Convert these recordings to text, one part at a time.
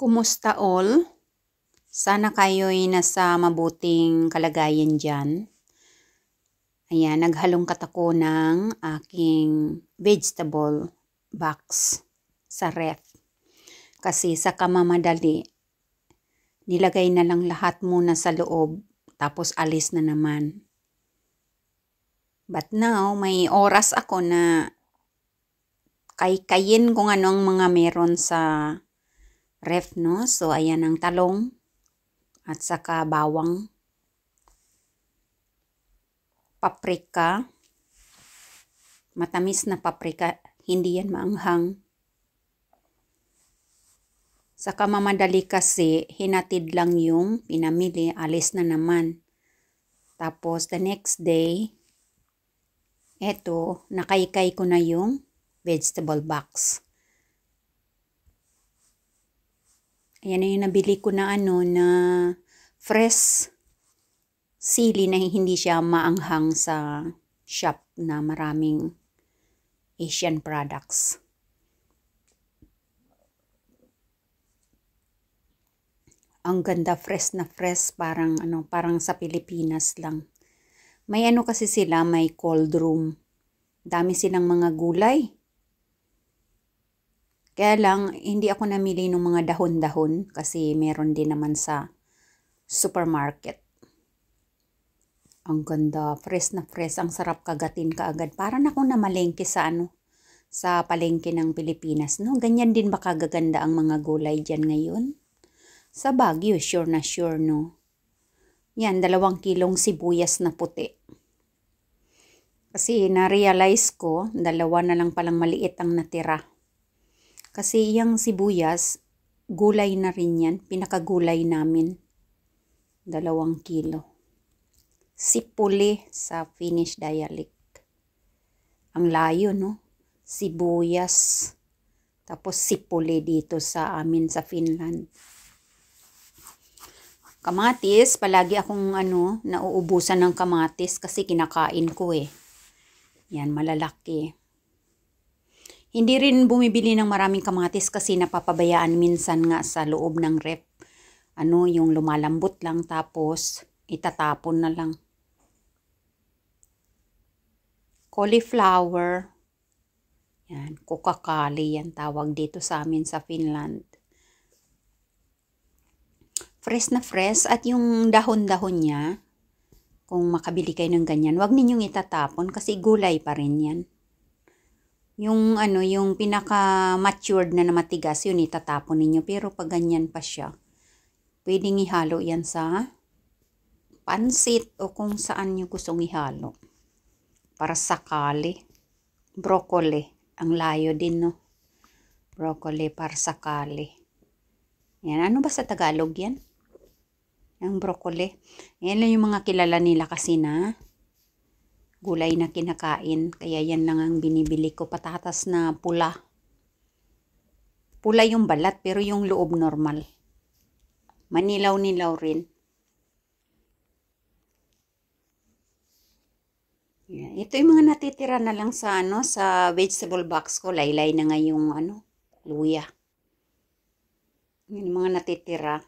Kumusta all? Sana kayo'y nasa mabuting kalagayan dyan. Ayan, naghalongkat ako ng aking vegetable box sa ref. Kasi sa kamamadali, nilagay na lang lahat muna sa loob tapos alis na naman. But now, may oras ako na kaykayin kung anong mga meron sa ref, no? So, ayan ang talong at saka bawang, paprika, matamis na paprika, hindi yan maanghang. Saka mamadali kasi, hinatid lang yung pinamili, alis na naman. Tapos, the next day, eto, nakaykay ko na yung vegetable box. Ayan yung nabili ko na ano na fresh sili na hindi siya maanghang sa shop na maraming Asian products. Ang ganda fresh na fresh parang ano parang sa Pilipinas lang. May ano kasi sila may cold room. Dami silang mga gulay kaya lang, hindi ako namili ng mga dahon-dahon kasi meron din naman sa supermarket. Ang ganda, fresh na fresh, ang sarap kagatin kaagad. Parang ako malengke sa ano, sa palengke ng Pilipinas, no? Ganyan din ba kagaganda ang mga gulay dyan ngayon? Sa Baguio, sure na sure, no? Yan, dalawang kilong sibuyas na puti. Kasi na-realize ko, dalawa na lang palang maliit ang natira. Kasi yung sibuyas, gulay na rin yan. Pinakagulay namin. Dalawang kilo. Sipuli sa Finnish dialect. Ang layo, no? Sibuyas. Tapos sipuli dito sa amin sa Finland. Kamatis, palagi akong ano, nauubusan ng kamatis kasi kinakain ko eh. Yan, malalaki. Hindi rin bumibili ng maraming kamatis kasi napapabayaan minsan nga sa loob ng rep. Ano, yung lumalambot lang tapos itatapon na lang. Cauliflower. Yan, kukakali yan tawag dito sa amin sa Finland. Fresh na fresh at yung dahon-dahon niya, kung makabili kayo ng ganyan, wag ninyong itatapon kasi gulay pa rin yan. Yung ano, yung pinaka-matured na na matigas, yun itatapon ninyo. Pero pag ganyan pa siya, pwedeng ihalo yan sa pansit o kung saan niyo gustong ihalo. Para sakali. Broccoli. Ang layo din, no? Broccoli para sakali. Yan. Ano ba sa Tagalog yan? yung broccoli. Yan lang yung mga kilala nila kasi na gulay na kinakain. Kaya yan lang ang binibili ko. Patatas na pula. Pula yung balat pero yung loob normal. Manilaw-nilaw rin. Yan. Ito yung mga natitira na lang sa ano sa vegetable box ko. Laylay na nga yung ano, luya. Yun yung mga natitira.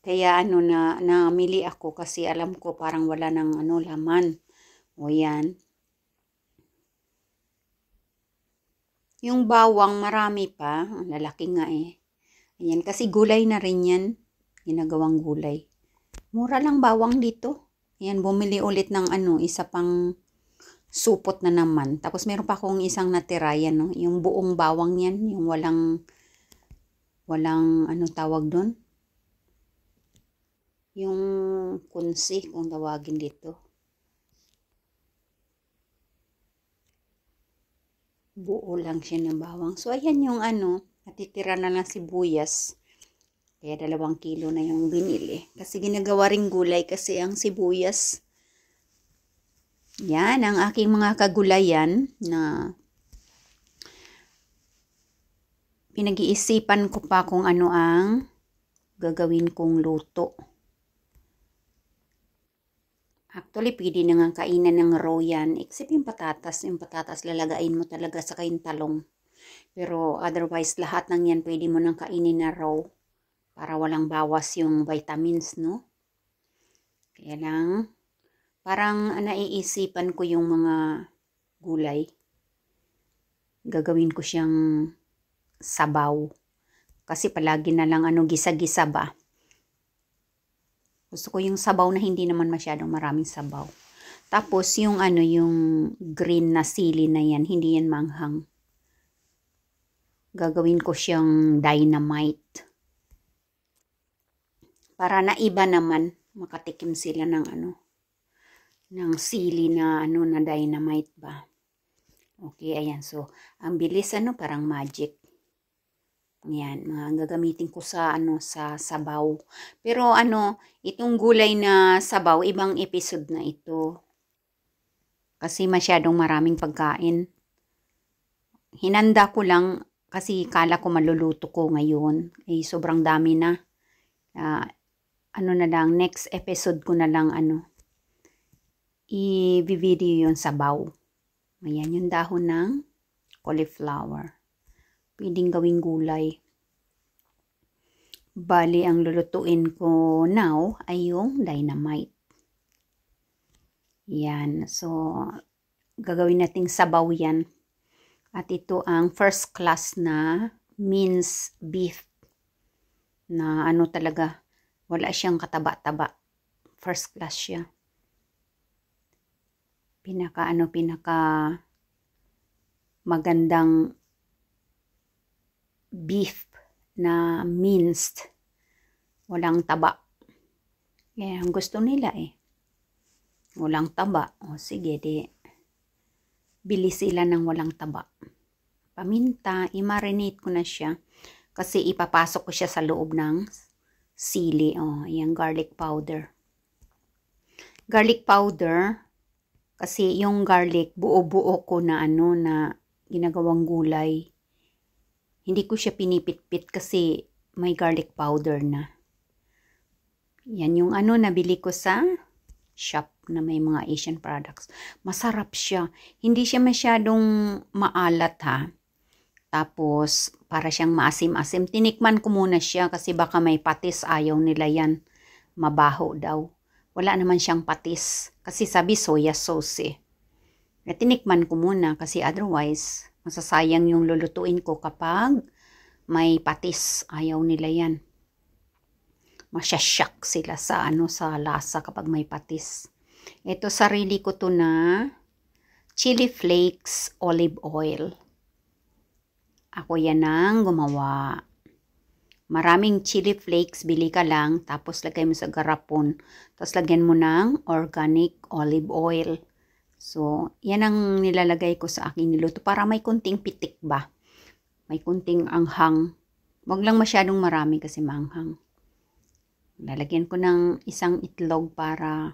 Kaya ano na namili ako kasi alam ko parang wala nang ano laman. O yan. Yung bawang marami pa, lalaki nga eh. Ayan, kasi gulay na rin yan. Ginagawang gulay. Mura lang bawang dito. Ayan, bumili ulit ng ano, isa pang supot na naman. Tapos meron pa akong isang natira yan, no? yung buong bawang yan, yung walang, walang ano tawag doon. Yung kunsi, kung tawagin dito. buo lang siya ng bawang. So, ayan yung ano, natitira na lang sibuyas. Kaya dalawang kilo na yung binili. Kasi ginagawa ring gulay kasi ang sibuyas. Yan, ang aking mga kagulayan na pinag-iisipan ko pa kung ano ang gagawin kong luto. Actually, pwede na nga kainan ng raw yan. Except yung patatas. Yung patatas lalagain mo talaga sa kain talong. Pero otherwise, lahat ng yan pwede mo nang kainin na raw. Para walang bawas yung vitamins, no? Kaya lang, parang naiisipan ko yung mga gulay. Gagawin ko siyang sabaw. Kasi palagi na lang ano, gisa-gisa ba? Gusto ko yung sabaw na hindi naman masyadong maraming sabaw. Tapos yung ano yung green na sili na yan, hindi yan manghang. Gagawin ko siyang dynamite. Para na iba naman makatikim sila ng ano ng sili na ano na dynamite ba. Okay, ayan. So, ang bilis ano, parang magic. Yan, mga gagamitin ko sa ano sa sabaw. Pero ano, itong gulay na sabaw, ibang episode na ito. Kasi masyadong maraming pagkain. Hinanda ko lang kasi kala ko maluluto ko ngayon. Eh, sobrang dami na. Uh, ano na lang, next episode ko na lang ano, i-video yung sabaw. Ayan, yung dahon ng cauliflower pwedeng gawing gulay. Bali, ang lulutuin ko now ay yung dynamite. Yan. So, gagawin nating sabaw yan. At ito ang first class na mince beef. Na ano talaga, wala siyang kataba-taba. First class siya. Pinaka ano, pinaka magandang beef na minced. Walang taba. Yan ang gusto nila eh. Walang taba. O sige, di. Bili sila ng walang taba. Paminta, i-marinate ko na siya. Kasi ipapasok ko siya sa loob ng sili. O, yan, garlic powder. Garlic powder, kasi yung garlic, buo-buo ko na ano, na ginagawang gulay. Hindi ko siya pinipitpit kasi may garlic powder na. Yan yung ano nabili ko sa shop na may mga Asian products. Masarap siya. Hindi siya masyadong maalat ha. Tapos, para siyang maasim-asim. Tinikman ko muna siya kasi baka may patis. Ayaw nila yan. Mabaho daw. Wala naman siyang patis. Kasi sabi soya sauce eh. Tinikman ko muna kasi otherwise, Masasayang yung lulutuin ko kapag may patis. Ayaw nila yan. Masyasyak sila sa ano sa lasa kapag may patis. Ito sarili ko to na chili flakes olive oil. Ako yan ang gumawa. Maraming chili flakes, bili ka lang, tapos lagay mo sa garapon. Tapos lagyan mo ng organic olive oil. So, yan ang nilalagay ko sa aking niluto para may kunting pitik ba. May kunting anghang. Huwag lang masyadong marami kasi manghang. Lalagyan ko ng isang itlog para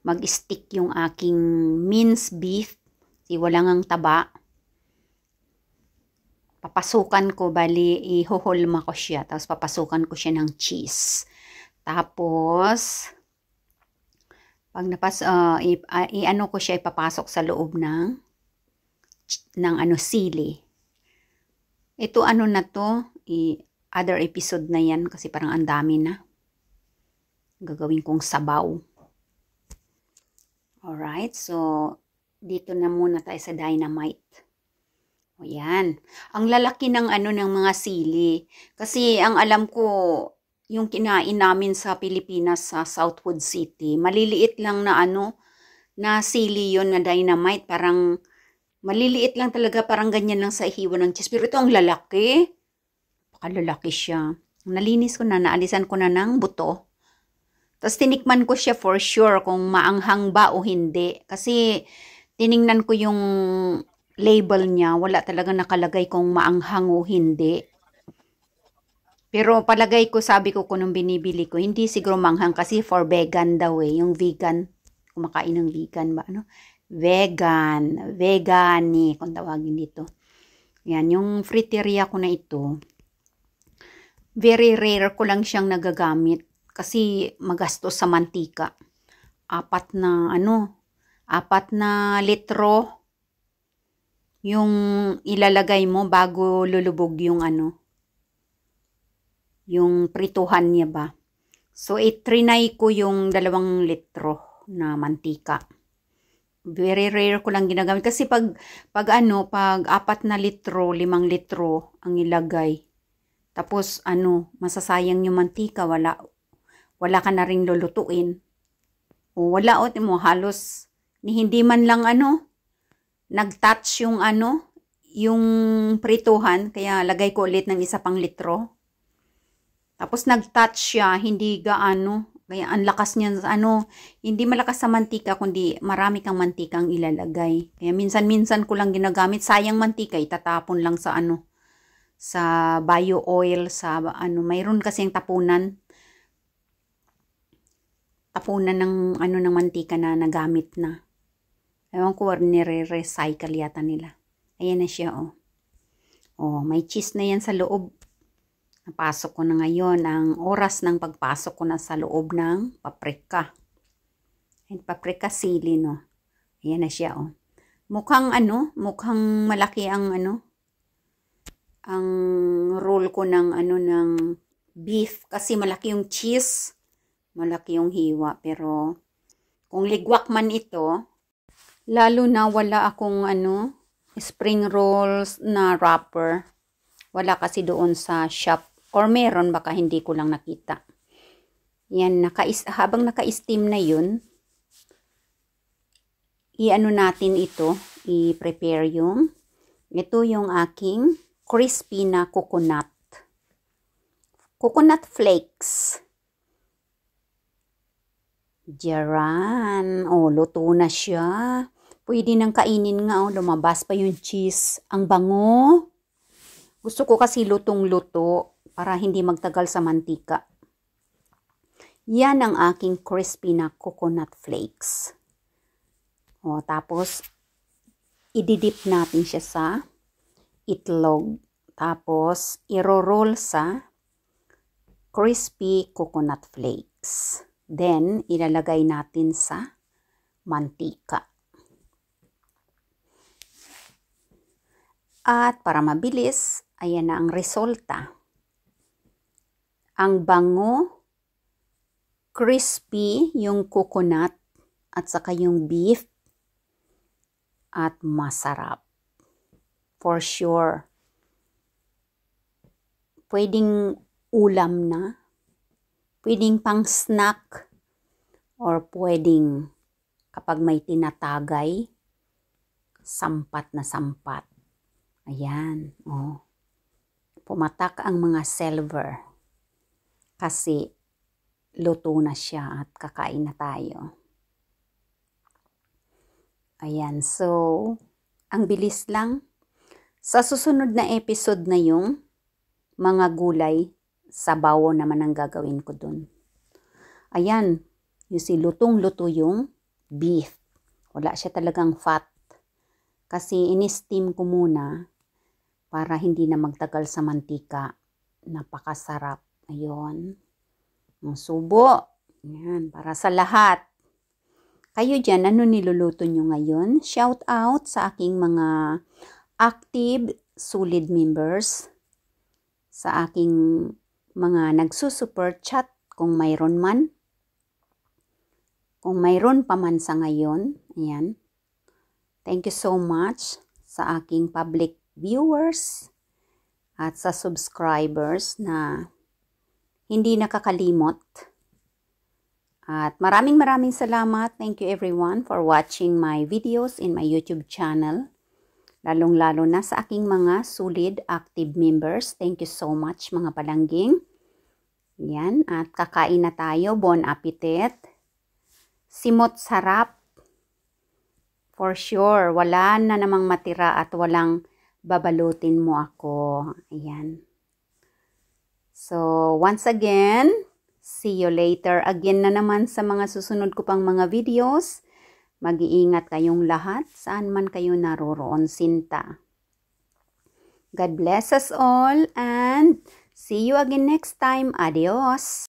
mag-stick yung aking minced beef. Si wala ngang taba. Papasukan ko, bali ihoholma ko siya. Tapos papasukan ko siya ng cheese. Tapos, pag napas, uh, i, uh, ah, i, ano ko siya ipapasok sa loob ng, ng ano, sili. Ito ano na to, i, other episode na yan kasi parang ang dami na. Gagawin kong sabaw. Alright, so dito na muna tayo sa dynamite. O yan. Ang lalaki ng ano ng mga sili. Kasi ang alam ko, yung kinain namin sa Pilipinas sa Southwood City. Maliliit lang na ano, na sili yon na dynamite. Parang maliliit lang talaga, parang ganyan lang sa ihiwa ng cheese. Pero ito ang lalaki. Pakalalaki siya. Nalinis ko na, naalisan ko na ng buto. Tapos tinikman ko siya for sure kung maanghang ba o hindi. Kasi tiningnan ko yung label niya, wala talaga nakalagay kung maanghang o hindi. Pero palagay ko, sabi ko kung nung binibili ko, hindi siguro manghang kasi for vegan daw eh, yung vegan. Kumakain ng vegan ba? Ano? Vegan, vegan eh, kung tawagin dito. Yan, yung friteria ko na ito, very rare ko lang siyang nagagamit kasi magastos sa mantika. Apat na, ano, apat na litro yung ilalagay mo bago lulubog yung ano, yung prituhan niya ba. So, itrinay ko yung dalawang litro na mantika. Very rare ko lang ginagamit. Kasi pag, pag ano, pag apat na litro, limang litro ang ilagay. Tapos, ano, masasayang yung mantika. Wala, wala ka na rin lulutuin. O wala, o mo, halos, ni hindi man lang ano, nag-touch yung ano, yung prituhan. Kaya lagay ko ulit ng isa pang litro tapos nag-touch siya, hindi gaano, kaya ang lakas niyan, ano, hindi malakas sa mantika, kundi marami kang mantika ang ilalagay. Kaya minsan-minsan ko lang ginagamit, sayang mantika, itatapon lang sa ano, sa bio oil, sa ano, mayroon kasi yung tapunan. Tapunan ng ano ng mantika na nagamit na. Ewan ko, nire-recycle yata nila. Ayan na siya, oh. Oh, may cheese na yan sa loob. Napasok ko na ngayon ang oras ng pagpasok ko na sa loob ng paprika. And paprika sili, no? Ayan na siya, oh. Mukhang ano, mukhang malaki ang ano, ang roll ko ng ano, ng beef. Kasi malaki yung cheese, malaki yung hiwa. Pero, kung ligwak man ito, lalo na wala akong ano, spring rolls na wrapper. Wala kasi doon sa shop Or meron, baka hindi ko lang nakita. Yan, naka habang naka-steam na yun, i-ano natin ito, i-prepare yung, ito yung aking crispy na coconut. Coconut flakes. Diyaran. O, oh, luto na siya. Pwede nang kainin nga. oh, lumabas pa yung cheese. Ang bango. Gusto ko kasi lutong-luto para hindi magtagal sa mantika. Yan ang aking crispy na coconut flakes. O, tapos, ididip natin siya sa itlog. Tapos, iro-roll sa crispy coconut flakes. Then, ilalagay natin sa mantika. At para mabilis, ayan na ang resulta ang bango, crispy yung coconut at saka yung beef at masarap. For sure. Pwedeng ulam na, pwedeng pang snack, or pwedeng kapag may tinatagay, sampat na sampat. Ayan, oh. Pumatak ang mga silver kasi luto na siya at kakain na tayo. Ayan, so ang bilis lang. Sa susunod na episode na yung mga gulay, sabawo naman ang gagawin ko dun. Ayan, yung si lutong-luto yung beef. Wala siya talagang fat. Kasi in-steam ko muna para hindi na magtagal sa mantika. Napakasarap. Ayon. Ang subo. Ayan, para sa lahat. Kayo dyan, ano niluluto nyo ngayon? Shout out sa aking mga active, solid members. Sa aking mga nagsusuper chat kung mayroon man. Kung mayroon pa man sa ngayon. Ayan. Thank you so much sa aking public viewers at sa subscribers na hindi nakakalimot. At maraming maraming salamat. Thank you everyone for watching my videos in my YouTube channel. Lalong-lalo na sa aking mga solid active members. Thank you so much mga palangging. Yan. At kakain na tayo. Bon appetit. Simot sarap. For sure. Wala na namang matira at walang babalutin mo ako. Ayan. So, once again, see you later again na naman sa mga susunod ko pang mga videos. Mag-iingat kayong lahat saan man kayo naroroon sinta. God bless us all and see you again next time. Adios!